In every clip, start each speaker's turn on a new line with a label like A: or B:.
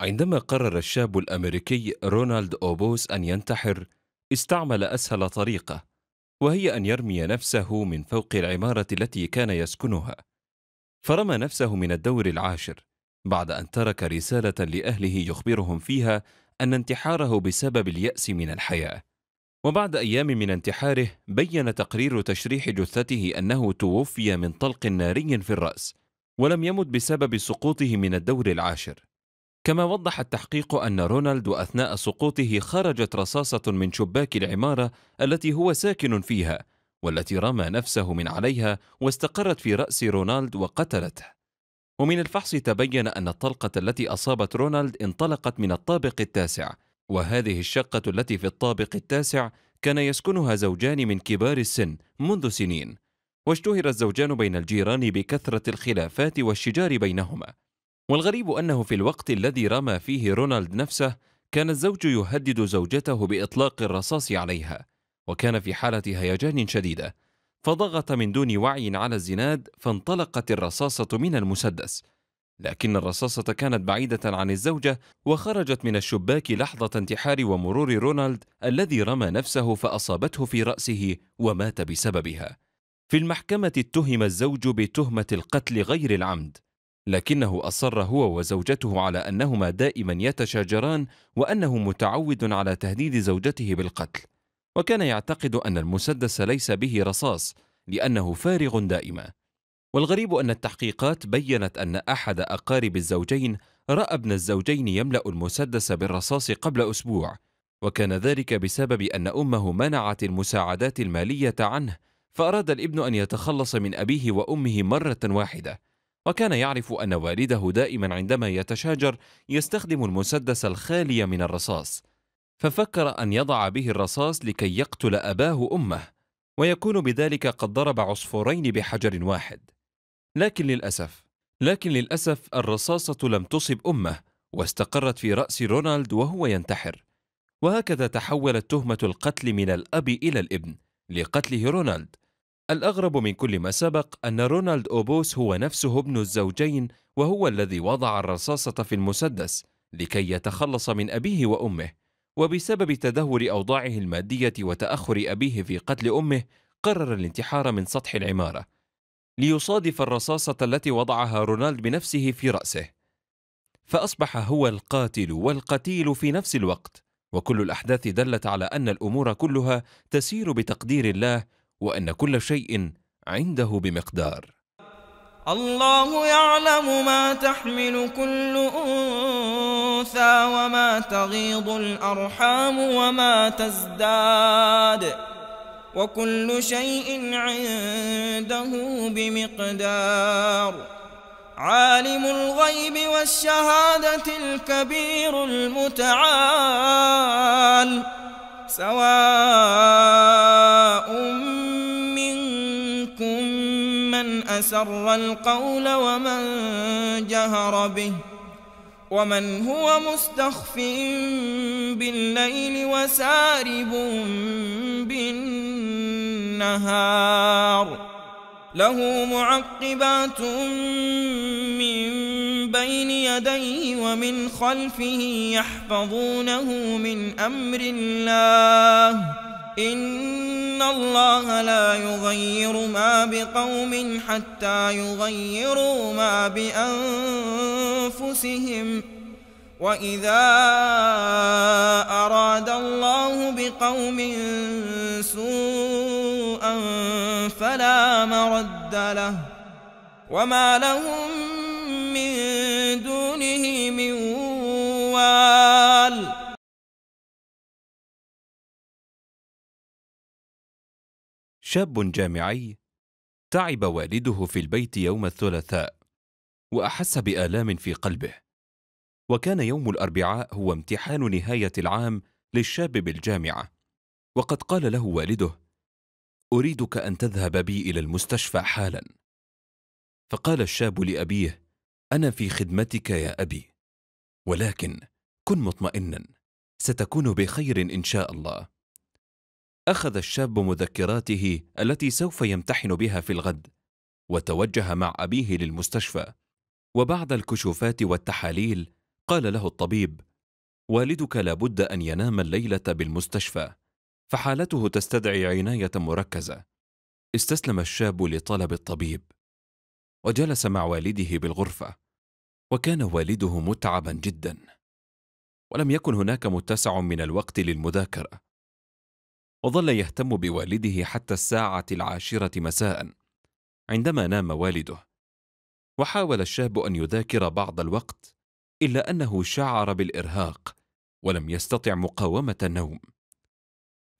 A: عندما قرر الشاب الامريكي رونالد اوبوس ان ينتحر استعمل اسهل طريقه وهي ان يرمي نفسه من فوق العماره التي كان يسكنها فرمى نفسه من الدور العاشر بعد ان ترك رساله لاهله يخبرهم فيها ان انتحاره بسبب الياس من الحياه وبعد ايام من انتحاره بين تقرير تشريح جثته انه توفي من طلق ناري في الراس ولم يمت بسبب سقوطه من الدور العاشر كما وضح التحقيق أن رونالد وأثناء سقوطه خرجت رصاصة من شباك العمارة التي هو ساكن فيها والتي رمى نفسه من عليها واستقرت في رأس رونالد وقتلته ومن الفحص تبين أن الطلقة التي أصابت رونالد انطلقت من الطابق التاسع وهذه الشقة التي في الطابق التاسع كان يسكنها زوجان من كبار السن منذ سنين واشتهر الزوجان بين الجيران بكثرة الخلافات والشجار بينهما والغريب أنه في الوقت الذي رمى فيه رونالد نفسه كان الزوج يهدد زوجته بإطلاق الرصاص عليها وكان في حالة هيجان شديدة فضغط من دون وعي على الزناد فانطلقت الرصاصة من المسدس لكن الرصاصة كانت بعيدة عن الزوجة وخرجت من الشباك لحظة انتحار ومرور رونالد الذي رمى نفسه فأصابته في رأسه ومات بسببها. في المحكمة اتهم الزوج بتهمة القتل غير العمد، لكنه أصر هو وزوجته على أنهما دائما يتشاجران وأنه متعود على تهديد زوجته بالقتل وكان يعتقد أن المسدس ليس به رصاص لأنه فارغ دائما والغريب أن التحقيقات بيّنت أن أحد أقارب الزوجين رأى ابن الزوجين يملأ المسدس بالرصاص قبل أسبوع وكان ذلك بسبب أن أمه منعت المساعدات المالية عنه فأراد الابن أن يتخلص من أبيه وأمه مرة واحدة وكان يعرف أن والده دائما عندما يتشاجر يستخدم المسدس الخالي من الرصاص ففكر أن يضع به الرصاص لكي يقتل أباه أمه ويكون بذلك قد ضرب عصفورين بحجر واحد لكن للأسف لكن للأسف الرصاصة لم تصب أمه واستقرت في رأس رونالد وهو ينتحر وهكذا تحولت تهمة القتل من الأب إلى الابن لقتله رونالد الأغرب من كل ما سبق أن رونالد أوبوس هو نفسه ابن الزوجين وهو الذي وضع الرصاصة في المسدس لكي يتخلص من أبيه وأمه وبسبب تدهور أوضاعه المادية وتأخر أبيه في قتل أمه قرر الانتحار من سطح العمارة ليصادف الرصاصة التي وضعها رونالد بنفسه في رأسه فأصبح هو القاتل والقتيل في نفس الوقت وكل الأحداث دلت على أن الأمور كلها تسير بتقدير الله وان كل شيء عنده بمقدار
B: الله يعلم ما تحمل كل انثى وما تغيض الارحام وما تزداد وكل شيء عنده بمقدار عالم الغيب والشهادة الكبير المتعال سواء من أسر القول ومن جهر به ومن هو مستخف بالليل وسارب بالنهار له معقبات من بين يديه ومن خلفه يحفظونه من أمر الله إن الله لا يغير ما بقوم حتى يغيروا ما بأنفسهم وإذا أراد الله بقوم سوءا فلا مرد له وما لهم
A: شاب جامعي تعب والده في البيت يوم الثلاثاء واحس بالام في قلبه وكان يوم الاربعاء هو امتحان نهايه العام للشاب بالجامعه وقد قال له والده اريدك ان تذهب بي الى المستشفى حالا فقال الشاب لابيه انا في خدمتك يا ابي ولكن كن مطمئنا ستكون بخير ان شاء الله أخذ الشاب مذكراته التي سوف يمتحن بها في الغد وتوجه مع أبيه للمستشفى وبعد الكشوفات والتحاليل قال له الطبيب والدك لابد أن ينام الليلة بالمستشفى فحالته تستدعي عناية مركزة استسلم الشاب لطلب الطبيب وجلس مع والده بالغرفة وكان والده متعبا جدا ولم يكن هناك متسع من الوقت للمذاكرة وظل يهتم بوالده حتى الساعة العاشرة مساء عندما نام والده وحاول الشاب أن يذاكر بعض الوقت إلا أنه شعر بالإرهاق ولم يستطع مقاومة النوم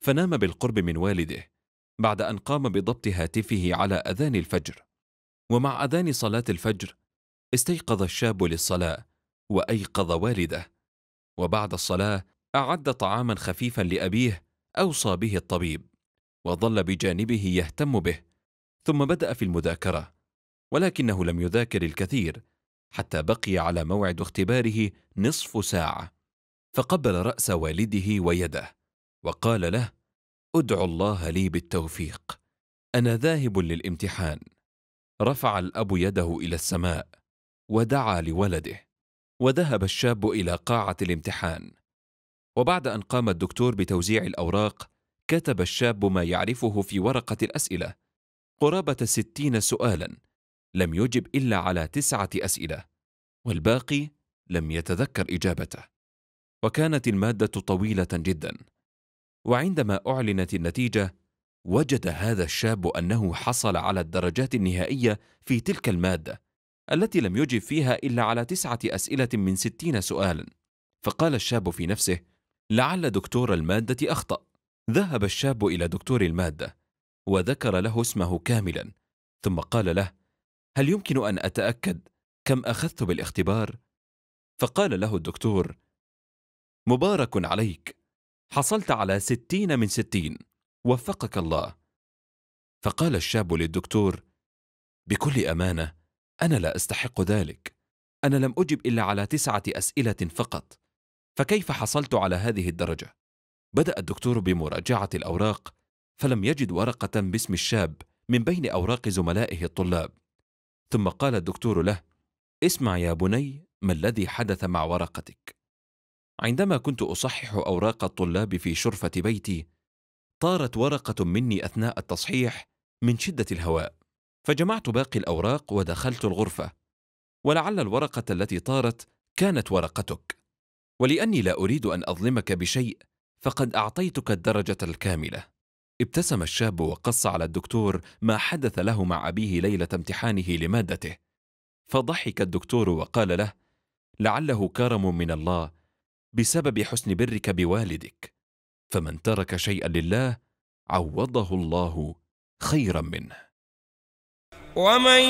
A: فنام بالقرب من والده بعد أن قام بضبط هاتفه على أذان الفجر ومع أذان صلاة الفجر استيقظ الشاب للصلاة وأيقظ والده وبعد الصلاة أعد طعاما خفيفا لأبيه اوصى به الطبيب وظل بجانبه يهتم به ثم بدا في المذاكره ولكنه لم يذاكر الكثير حتى بقي على موعد اختباره نصف ساعه فقبل راس والده ويده وقال له ادعو الله لي بالتوفيق انا ذاهب للامتحان رفع الاب يده الى السماء ودعا لولده وذهب الشاب الى قاعه الامتحان وبعد أن قام الدكتور بتوزيع الأوراق كتب الشاب ما يعرفه في ورقة الأسئلة قرابة ستين سؤالا لم يجب إلا على تسعة أسئلة والباقي لم يتذكر إجابته وكانت المادة طويلة جدا وعندما أعلنت النتيجة وجد هذا الشاب أنه حصل على الدرجات النهائية في تلك المادة التي لم يجب فيها إلا على تسعة أسئلة من ستين سؤالا فقال الشاب في نفسه لعل دكتور المادة أخطأ ذهب الشاب إلى دكتور المادة وذكر له اسمه كاملا ثم قال له هل يمكن أن أتأكد كم أخذت بالاختبار؟ فقال له الدكتور مبارك عليك حصلت على ستين من ستين وفقك الله فقال الشاب للدكتور بكل أمانة أنا لا أستحق ذلك أنا لم أجب إلا على تسعة أسئلة فقط فكيف حصلت على هذه الدرجة؟ بدأ الدكتور بمراجعة الأوراق فلم يجد ورقة باسم الشاب من بين أوراق زملائه الطلاب ثم قال الدكتور له اسمع يا بني ما الذي حدث مع ورقتك عندما كنت أصحح أوراق الطلاب في شرفة بيتي طارت ورقة مني أثناء التصحيح من شدة الهواء فجمعت باقي الأوراق ودخلت الغرفة ولعل الورقة التي طارت كانت ورقتك ولاني لا اريد ان اظلمك بشيء فقد اعطيتك الدرجه الكامله ابتسم الشاب وقص على الدكتور ما حدث له مع ابيه ليله امتحانه لمادته فضحك الدكتور وقال له لعله كرم من الله بسبب حسن برك بوالدك فمن ترك شيئا لله عوضه الله خيرا منه
B: ومن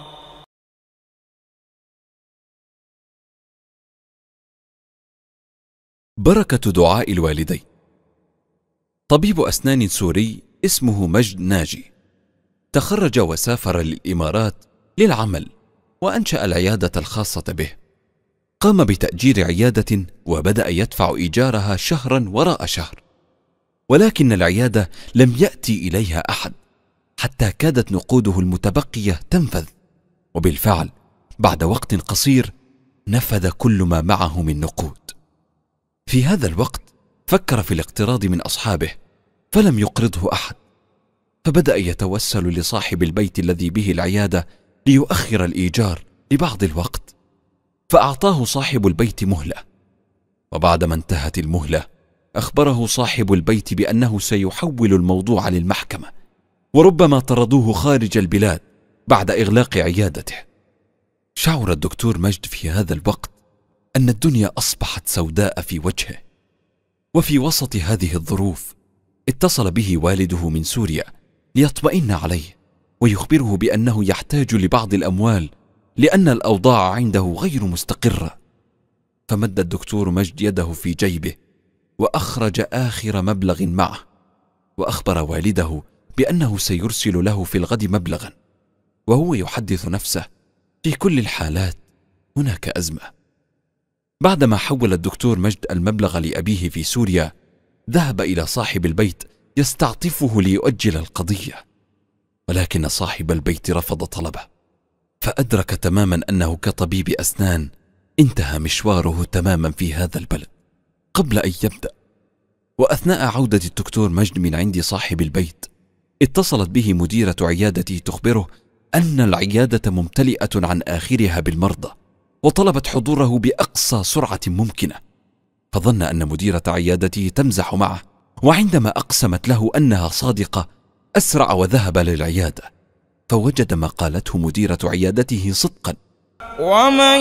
A: بركة دعاء الوالدين طبيب أسنان سوري اسمه مجد ناجي تخرج وسافر للإمارات للعمل وأنشأ العيادة الخاصة به قام بتأجير عيادة وبدأ يدفع إيجارها شهرا وراء شهر ولكن العيادة لم يأتي إليها أحد حتى كادت نقوده المتبقية تنفذ وبالفعل بعد وقت قصير نفذ كل ما معه من نقود في هذا الوقت فكر في الاقتراض من اصحابه فلم يقرضه احد فبدا يتوسل لصاحب البيت الذي به العياده ليؤخر الايجار لبعض الوقت فاعطاه صاحب البيت مهله وبعدما انتهت المهله اخبره صاحب البيت بانه سيحول الموضوع للمحكمه وربما طردوه خارج البلاد بعد اغلاق عيادته شعر الدكتور مجد في هذا الوقت ان الدنيا اصبحت سوداء في وجهه وفي وسط هذه الظروف اتصل به والده من سوريا ليطمئن عليه ويخبره بانه يحتاج لبعض الاموال لان الاوضاع عنده غير مستقره فمد الدكتور مجد يده في جيبه واخرج اخر مبلغ معه واخبر والده بانه سيرسل له في الغد مبلغا وهو يحدث نفسه في كل الحالات هناك ازمه بعدما حول الدكتور مجد المبلغ لأبيه في سوريا ذهب إلى صاحب البيت يستعطفه ليؤجل القضية ولكن صاحب البيت رفض طلبه فأدرك تماما أنه كطبيب أسنان انتهى مشواره تماما في هذا البلد قبل أن يبدأ وأثناء عودة الدكتور مجد من عند صاحب البيت اتصلت به مديرة عيادته تخبره أن العيادة ممتلئة عن آخرها بالمرضى وطلبت حضوره باقصى سرعه ممكنه فظن ان مديره عيادته تمزح معه وعندما اقسمت له انها صادقه اسرع وذهب للعياده فوجد ما قالته مديره عيادته صدقا
B: ومن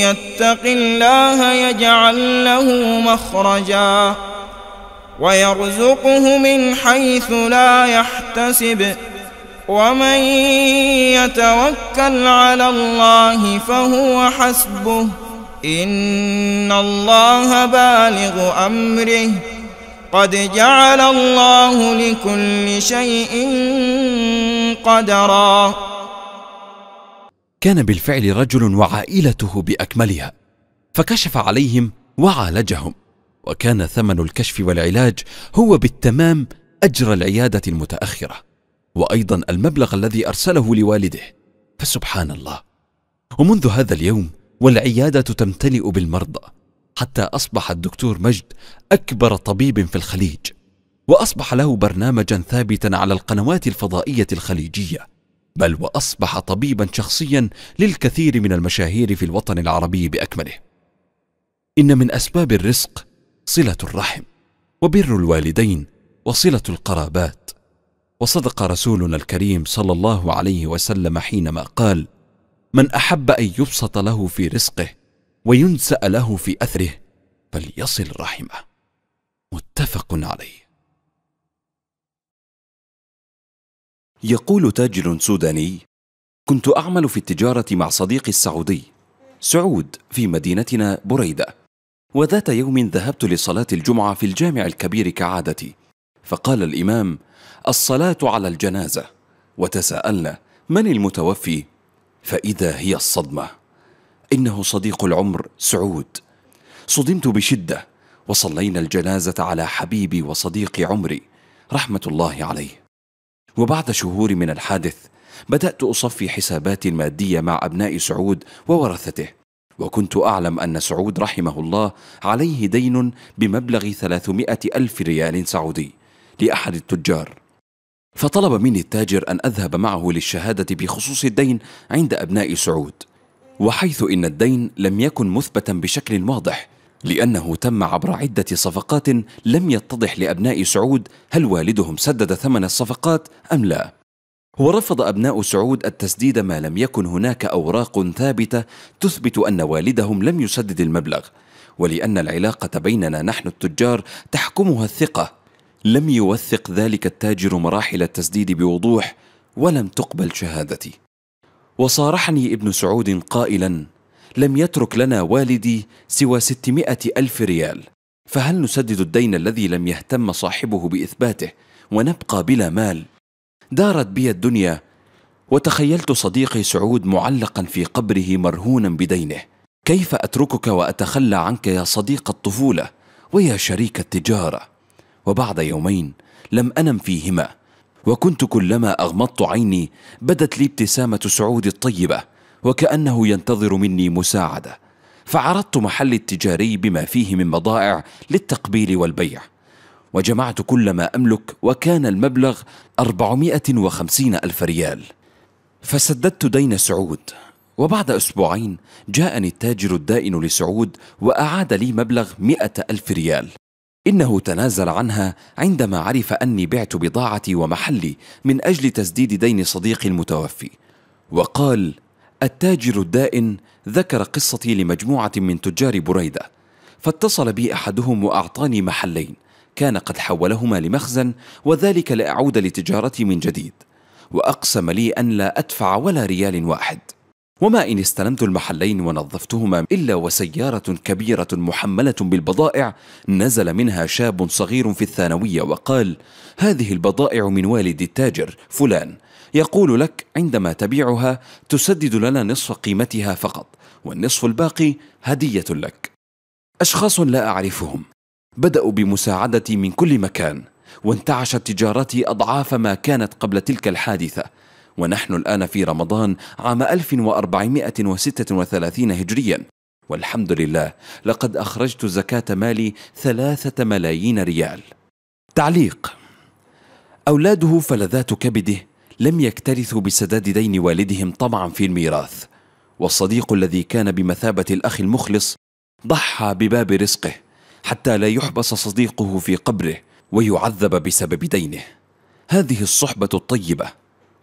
B: يتق الله يجعل له مخرجا ويرزقه من حيث لا يحتسب ومن يتوكل على الله فهو حسبه ان الله بالغ امره قد جعل الله لكل شيء قدرا
A: كان بالفعل رجل وعائلته باكملها فكشف عليهم وعالجهم وكان ثمن الكشف والعلاج هو بالتمام اجر العياده المتاخره وايضا المبلغ الذي ارسله لوالده فسبحان الله ومنذ هذا اليوم والعياده تمتلئ بالمرضى حتى اصبح الدكتور مجد اكبر طبيب في الخليج واصبح له برنامجا ثابتا على القنوات الفضائيه الخليجيه بل واصبح طبيبا شخصيا للكثير من المشاهير في الوطن العربي باكمله ان من اسباب الرزق صله الرحم وبر الوالدين وصله القرابات وصدق رسولنا الكريم صلى الله عليه وسلم حينما قال من احب ان يبسط له في رزقه وينسا له في اثره فليصل رحمه متفق عليه يقول تاجر سوداني كنت اعمل في التجاره مع صديقي السعودي سعود في مدينتنا بريده وذات يوم ذهبت لصلاه الجمعه في الجامع الكبير كعادتي فقال الامام الصلاة على الجنازة وتساءلنا من المتوفي فإذا هي الصدمة إنه صديق العمر سعود صدمت بشدة وصلينا الجنازة على حبيبي وصديق عمري رحمة الله عليه وبعد شهور من الحادث بدأت أصفي حساباتي المادية مع أبناء سعود وورثته وكنت أعلم أن سعود رحمه الله عليه دين بمبلغ 300 ألف ريال سعودي لأحد التجار فطلب مني التاجر أن أذهب معه للشهادة بخصوص الدين عند أبناء سعود وحيث إن الدين لم يكن مثبتا بشكل واضح لأنه تم عبر عدة صفقات لم يتضح لأبناء سعود هل والدهم سدد ثمن الصفقات أم لا ورفض أبناء سعود التسديد ما لم يكن هناك أوراق ثابتة تثبت أن والدهم لم يسدد المبلغ ولأن العلاقة بيننا نحن التجار تحكمها الثقة لم يوثق ذلك التاجر مراحل التسديد بوضوح ولم تقبل شهادتي وصارحني ابن سعود قائلا لم يترك لنا والدي سوى ستمائة ألف ريال فهل نسدد الدين الذي لم يهتم صاحبه بإثباته ونبقى بلا مال دارت بي الدنيا وتخيلت صديقي سعود معلقا في قبره مرهونا بدينه كيف أتركك وأتخلى عنك يا صديق الطفولة ويا شريك التجاره وبعد يومين لم انم فيهما وكنت كلما اغمضت عيني بدت لي ابتسامه سعود الطيبه وكانه ينتظر مني مساعده فعرضت محلي التجاري بما فيه من بضائع للتقبيل والبيع وجمعت كل ما أملك وكان المبلغ 450 ألف ريال فسددت دين سعود وبعد أسبوعين جاءني التاجر الدائن لسعود وأعاد لي مبلغ 100 ألف ريال إنه تنازل عنها عندما عرف أني بعت بضاعتي ومحلي من أجل تسديد دين صديقي المتوفي وقال التاجر الدائن ذكر قصتي لمجموعة من تجار بريدة فاتصل بي أحدهم وأعطاني محلين كان قد حولهما لمخزن وذلك لأعود لتجارتي من جديد وأقسم لي أن لا أدفع ولا ريال واحد وما إن استلمت المحلين ونظفتهما إلا وسيارة كبيرة محملة بالبضائع نزل منها شاب صغير في الثانوية وقال هذه البضائع من والد التاجر فلان يقول لك عندما تبيعها تسدد لنا نصف قيمتها فقط والنصف الباقي هدية لك أشخاص لا أعرفهم بدأوا بمساعدتي من كل مكان وانتعشت تجارتي أضعاف ما كانت قبل تلك الحادثة ونحن الآن في رمضان عام 1436 هجريا والحمد لله لقد أخرجت زكاة مالي ثلاثة ملايين ريال تعليق أولاده فلذات كبده لم يكترثوا بسداد دين والدهم طمعا في الميراث والصديق الذي كان بمثابة الأخ المخلص ضحى بباب رزقه حتى لا يحبس صديقه في قبره ويعذب بسبب دينه هذه الصحبة الطيبة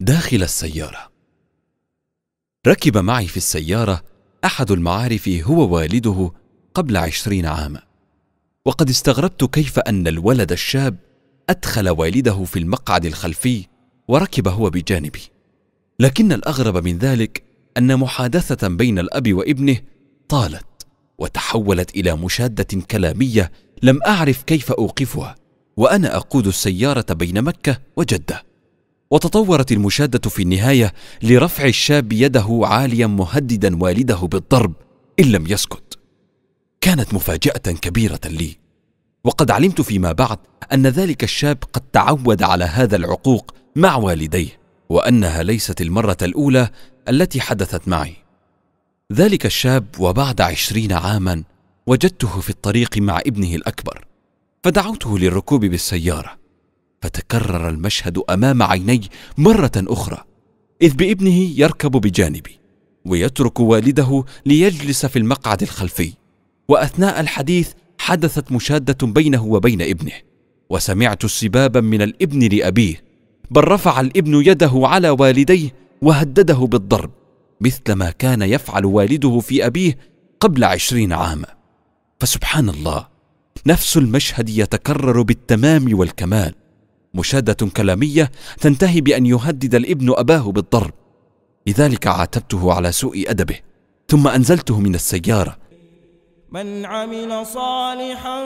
B: داخل السيارة
A: ركب معي في السيارة أحد المعارف هو والده قبل عشرين عاما وقد استغربت كيف أن الولد الشاب أدخل والده في المقعد الخلفي وركب هو بجانبي لكن الأغرب من ذلك أن محادثة بين الأب وابنه طالت وتحولت إلى مشادة كلامية لم أعرف كيف أوقفها وأنا أقود السيارة بين مكة وجدة وتطورت المشادة في النهاية لرفع الشاب يده عاليا مهددا والده بالضرب إن لم يسكت. كانت مفاجأة كبيرة لي، وقد علمت فيما بعد أن ذلك الشاب قد تعود على هذا العقوق مع والديه، وأنها ليست المرة الأولى التي حدثت معي. ذلك الشاب وبعد عشرين عاما وجدته في الطريق مع ابنه الأكبر، فدعوته للركوب بالسيارة، فتكرر المشهد امام عيني مره اخرى اذ بابنه يركب بجانبي ويترك والده ليجلس في المقعد الخلفي واثناء الحديث حدثت مشاده بينه وبين ابنه وسمعت سبابا من الابن لابيه بل رفع الابن يده على والديه وهدده بالضرب مثل ما كان يفعل والده في ابيه قبل عشرين عاما فسبحان الله نفس المشهد يتكرر بالتمام والكمال مشاده كلاميه تنتهي بان يهدد الابن اباه بالضرب لذلك عاتبته على سوء ادبه ثم انزلته من السياره
B: من عمل صالحا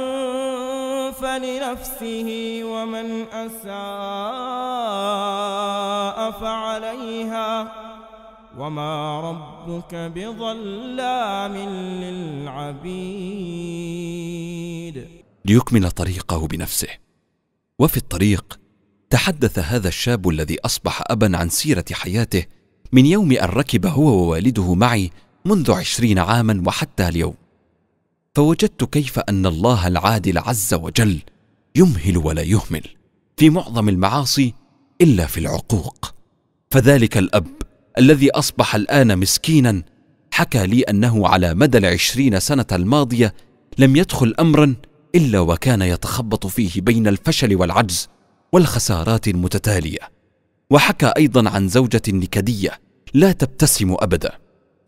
B: فلنفسه ومن اساء فعليها وما ربك بظلام للعبيد
A: ليكمل طريقه بنفسه وفي الطريق تحدث هذا الشاب الذي اصبح ابا عن سيره حياته من يوم ان ركب هو ووالده معي منذ عشرين عاما وحتى اليوم فوجدت كيف ان الله العادل عز وجل يمهل ولا يهمل في معظم المعاصي الا في العقوق فذلك الاب الذي اصبح الان مسكينا حكى لي انه على مدى العشرين سنه الماضيه لم يدخل امرا الا وكان يتخبط فيه بين الفشل والعجز والخسارات المتتاليه وحكى ايضا عن زوجه نكديه لا تبتسم ابدا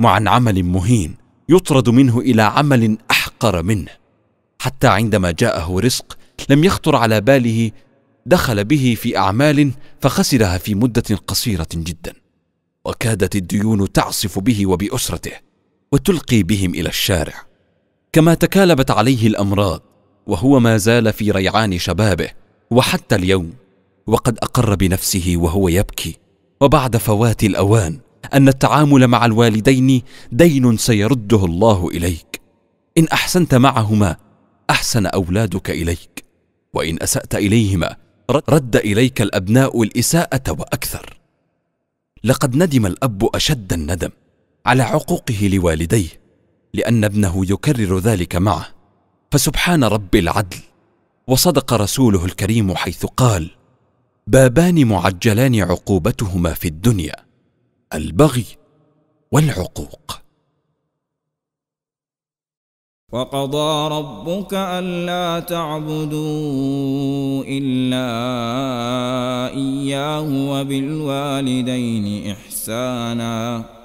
A: وعن عمل مهين يطرد منه الى عمل احقر منه حتى عندما جاءه رزق لم يخطر على باله دخل به في اعمال فخسرها في مده قصيره جدا وكادت الديون تعصف به وباسرته وتلقي بهم الى الشارع كما تكالبت عليه الامراض وهو ما زال في ريعان شبابه وحتى اليوم وقد اقر بنفسه وهو يبكي وبعد فوات الاوان ان التعامل مع الوالدين دين سيرده الله اليك ان احسنت معهما احسن اولادك اليك وان اسات اليهما رد اليك الابناء الاساءه واكثر لقد ندم الاب اشد الندم على عقوقه لوالديه لان ابنه يكرر ذلك معه فسبحان رب العدل وصدق رسوله الكريم حيث قال بابان معجلان عقوبتهما في الدنيا
B: البغي والعقوق وقضى ربك ألا تعبدوا إلا إياه وبالوالدين إحساناً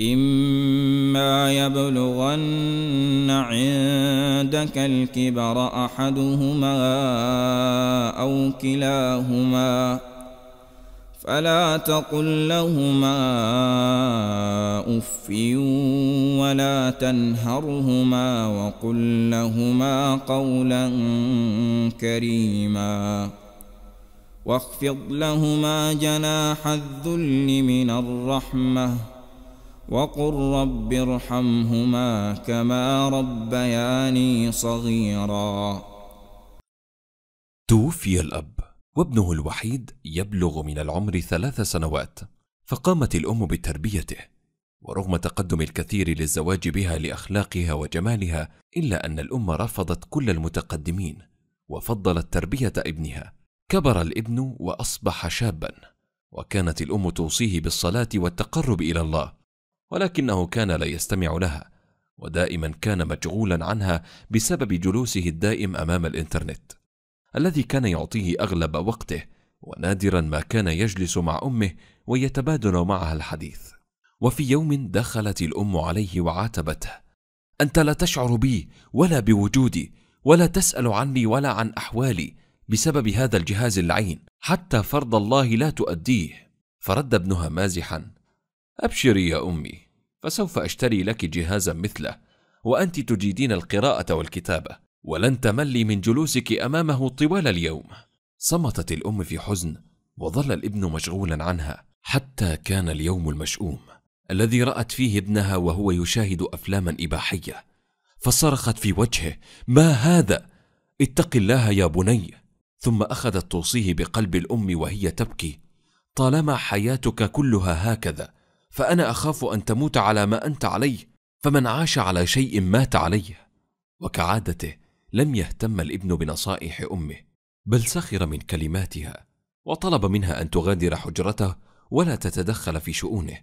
B: إما يبلغن عندك الكبر أحدهما أو كلاهما فلا تقل لهما أف ولا تنهرهما وقل لهما قولا كريما واخفض لهما جناح الذل من الرحمه وقل رب ارحمهما كما ربياني صغيرا
A: توفي الأب وابنه الوحيد يبلغ من العمر ثلاث سنوات فقامت الأم بتربيته ورغم تقدم الكثير للزواج بها لأخلاقها وجمالها إلا أن الأم رفضت كل المتقدمين وفضلت تربية ابنها كبر الابن وأصبح شابا وكانت الأم توصيه بالصلاة والتقرب إلى الله ولكنه كان لا يستمع لها ودائما كان مشغولا عنها بسبب جلوسه الدائم امام الانترنت الذي كان يعطيه اغلب وقته ونادرا ما كان يجلس مع امه ويتبادل معها الحديث وفي يوم دخلت الام عليه وعاتبته انت لا تشعر بي ولا بوجودي ولا تسال عني ولا عن احوالي بسبب هذا الجهاز اللعين حتى فرض الله لا تؤديه فرد ابنها مازحا أبشري يا أمي فسوف أشتري لك جهازا مثله وأنت تجيدين القراءة والكتابة ولن تملي من جلوسك أمامه طوال اليوم صمتت الأم في حزن وظل الابن مشغولا عنها حتى كان اليوم المشؤوم الذي رأت فيه ابنها وهو يشاهد أفلاما إباحية فصرخت في وجهه ما هذا اتق الله يا بني ثم أخذت توصيه بقلب الأم وهي تبكي طالما حياتك كلها هكذا فانا اخاف ان تموت على ما انت عليه فمن عاش على شيء مات عليه وكعادته لم يهتم الابن بنصائح امه بل سخر من كلماتها وطلب منها ان تغادر حجرته ولا تتدخل في شؤونه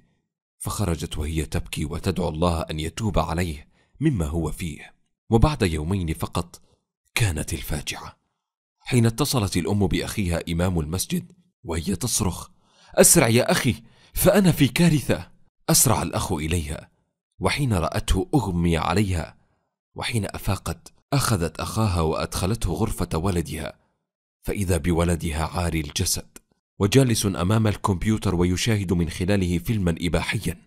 A: فخرجت وهي تبكي وتدعو الله ان يتوب عليه مما هو فيه وبعد يومين فقط كانت الفاجعه حين اتصلت الام باخيها امام المسجد وهي تصرخ اسرع يا اخي فأنا في كارثة أسرع الأخ إليها وحين رأته أغمي عليها وحين أفاقت أخذت أخاها وأدخلته غرفة ولدها فإذا بولدها عاري الجسد وجالس أمام الكمبيوتر ويشاهد من خلاله فيلما إباحيا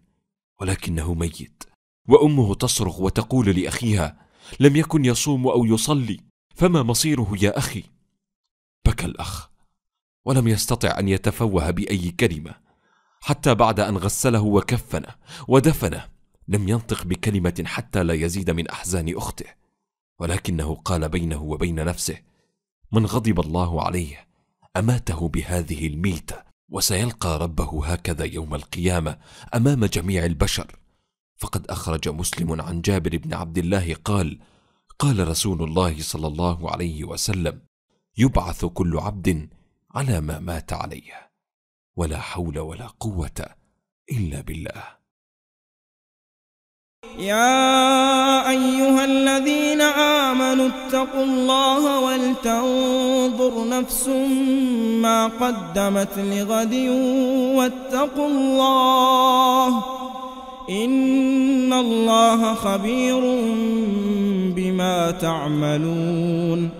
A: ولكنه ميت وأمه تصرخ وتقول لأخيها لم يكن يصوم أو يصلي فما مصيره يا أخي بكى الأخ ولم يستطع أن يتفوه بأي كلمة حتى بعد أن غسله وكفنه ودفنه لم ينطق بكلمة حتى لا يزيد من أحزان أخته ولكنه قال بينه وبين نفسه من غضب الله عليه أماته بهذه الميتة وسيلقى ربه هكذا يوم القيامة أمام جميع البشر فقد أخرج مسلم عن جابر بن عبد الله قال قال رسول الله صلى الله عليه وسلم يبعث كل عبد على ما مات عليه ولا حول ولا قوه
B: الا بالله يا ايها الذين امنوا اتقوا الله ولتنظر نفس ما قدمت لغد واتقوا الله ان الله خبير بما تعملون